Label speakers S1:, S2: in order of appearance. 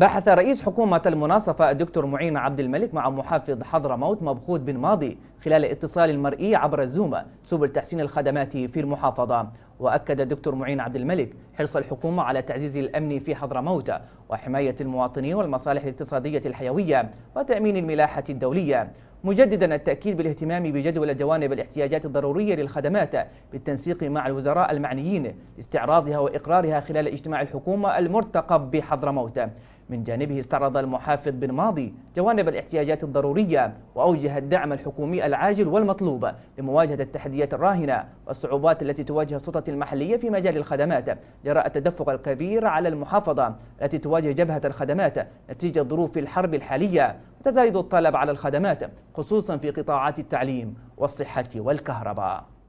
S1: بحث رئيس حكومة المناصفة الدكتور معين عبد الملك مع محافظ حضرموت مبخوت بن ماضي خلال اتصال مرئي عبر الزوم سبل تحسين الخدمات في المحافظة وأكد الدكتور معين عبد الملك حرص الحكومة على تعزيز الأمن في حضرموت وحماية المواطنين والمصالح الاقتصادية الحيوية وتأمين الملاحة الدولية مجددا التأكيد بالاهتمام بجدول جوانب الاحتياجات الضرورية للخدمات بالتنسيق مع الوزراء المعنيين لاستعراضها وإقرارها خلال اجتماع الحكومة المرتقب بحضرموت من جانبه استعرض المحافظ بن ماضي جوانب الاحتياجات الضرورية وأوجه الدعم الحكومي العاجل والمطلوب لمواجهة التحديات الراهنة والصعوبات التي تواجه السلطة المحلية في مجال الخدمات جراء التدفق الكبير على المحافظة التي تواجه جبهة الخدمات نتيجة ظروف الحرب الحالية وتزايد الطلب على الخدمات خصوصا في قطاعات التعليم والصحة والكهرباء